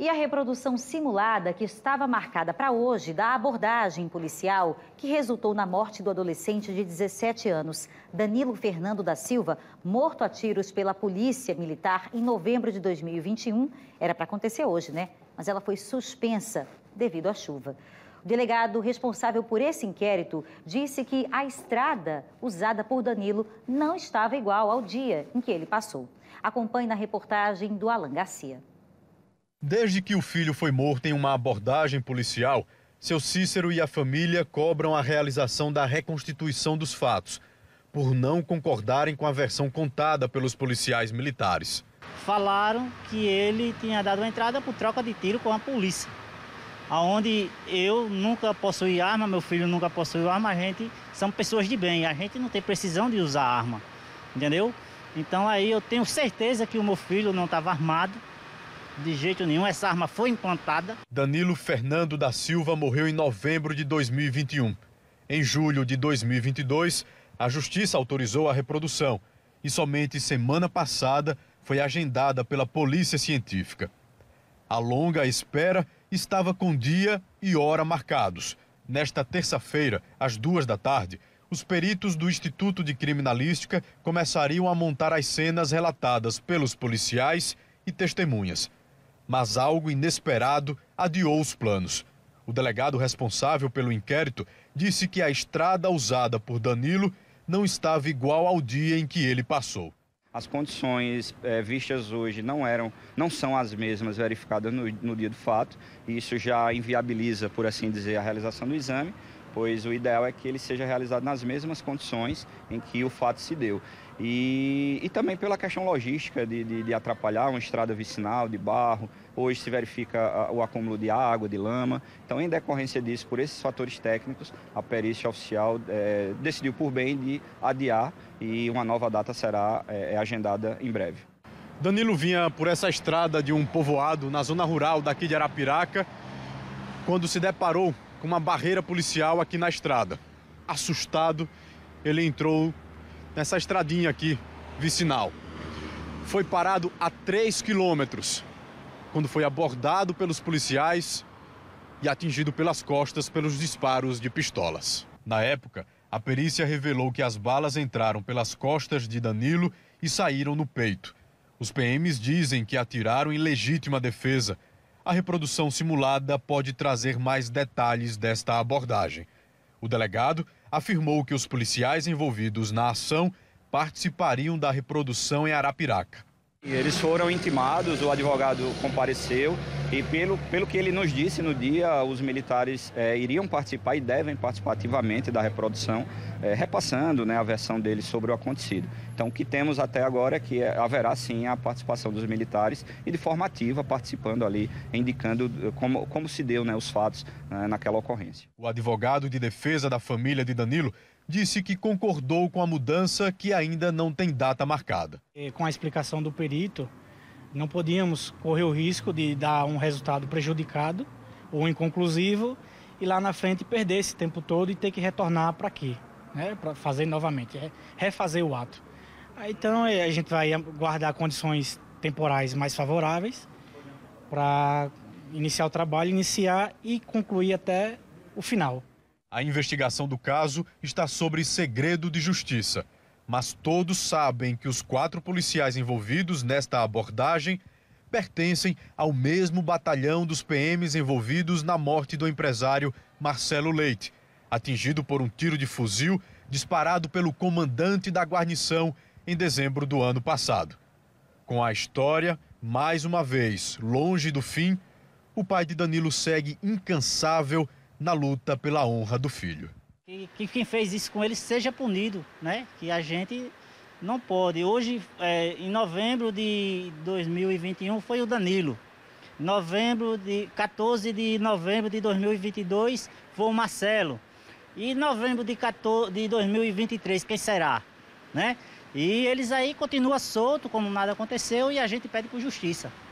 e a reprodução simulada que estava marcada para hoje da abordagem policial que resultou na morte do adolescente de 17 anos, Danilo Fernando da Silva, morto a tiros pela Polícia Militar em novembro de 2021. Era para acontecer hoje, né? Mas ela foi suspensa devido à chuva. O delegado responsável por esse inquérito disse que a estrada usada por Danilo não estava igual ao dia em que ele passou. Acompanhe na reportagem do Alan Garcia. Desde que o filho foi morto em uma abordagem policial, seu Cícero e a família cobram a realização da reconstituição dos fatos, por não concordarem com a versão contada pelos policiais militares. Falaram que ele tinha dado uma entrada por troca de tiro com a polícia, aonde eu nunca possuí arma, meu filho nunca possuiu arma, a gente são pessoas de bem, a gente não tem precisão de usar arma, entendeu? Então aí eu tenho certeza que o meu filho não estava armado, de jeito nenhum, essa arma foi implantada. Danilo Fernando da Silva morreu em novembro de 2021. Em julho de 2022, a justiça autorizou a reprodução e somente semana passada foi agendada pela polícia científica. A longa espera estava com dia e hora marcados. Nesta terça-feira, às duas da tarde, os peritos do Instituto de Criminalística começariam a montar as cenas relatadas pelos policiais e testemunhas mas algo inesperado adiou os planos. O delegado responsável pelo inquérito disse que a estrada usada por Danilo não estava igual ao dia em que ele passou. As condições é, vistas hoje não eram, não são as mesmas verificadas no, no dia do fato, e isso já inviabiliza, por assim dizer, a realização do exame pois o ideal é que ele seja realizado nas mesmas condições em que o fato se deu. E, e também pela questão logística de, de, de, atrapalhar uma estrada vicinal de barro, hoje se verifica o acúmulo de água, de lama. Então, em decorrência disso, por esses fatores técnicos, a perícia oficial é, decidiu por bem de adiar e uma nova data será é, agendada em breve. Danilo vinha por essa estrada de um povoado na zona rural daqui de Arapiraca, quando se deparou com uma barreira policial aqui na estrada. Assustado, ele entrou nessa estradinha aqui, vicinal. Foi parado a 3 quilômetros, quando foi abordado pelos policiais e atingido pelas costas pelos disparos de pistolas. Na época, a perícia revelou que as balas entraram pelas costas de Danilo e saíram no peito. Os PMs dizem que atiraram em legítima defesa, a reprodução simulada pode trazer mais detalhes desta abordagem. O delegado afirmou que os policiais envolvidos na ação participariam da reprodução em Arapiraca. Eles foram intimados, o advogado compareceu e pelo, pelo que ele nos disse no dia, os militares é, iriam participar e devem participar ativamente da reprodução, é, repassando né, a versão deles sobre o acontecido. Então, o que temos até agora é que eh, haverá sim a participação dos militares e de forma ativa participando ali, indicando como, como se deu né, os fatos né, naquela ocorrência. O advogado de defesa da família de Danilo disse que concordou com a mudança que ainda não tem data marcada. Com a explicação do perito, não podíamos correr o risco de dar um resultado prejudicado ou inconclusivo e lá na frente perder esse tempo todo e ter que retornar para aqui, né? para fazer novamente, é, refazer o ato. Então é, a gente vai guardar condições temporais mais favoráveis para iniciar o trabalho, iniciar e concluir até o final. A investigação do caso está sobre segredo de justiça, mas todos sabem que os quatro policiais envolvidos nesta abordagem pertencem ao mesmo batalhão dos PMs envolvidos na morte do empresário Marcelo Leite, atingido por um tiro de fuzil disparado pelo comandante da guarnição em dezembro do ano passado. Com a história, mais uma vez, longe do fim, o pai de Danilo segue incansável na luta pela honra do filho. Que, que quem fez isso com ele seja punido, né? Que a gente não pode. Hoje, é, em novembro de 2021, foi o Danilo. Novembro de 14 de novembro de 2022 foi o Marcelo. E novembro de, 14, de 2023, quem será? Né? E eles aí continuam solto como nada aconteceu e a gente pede por justiça.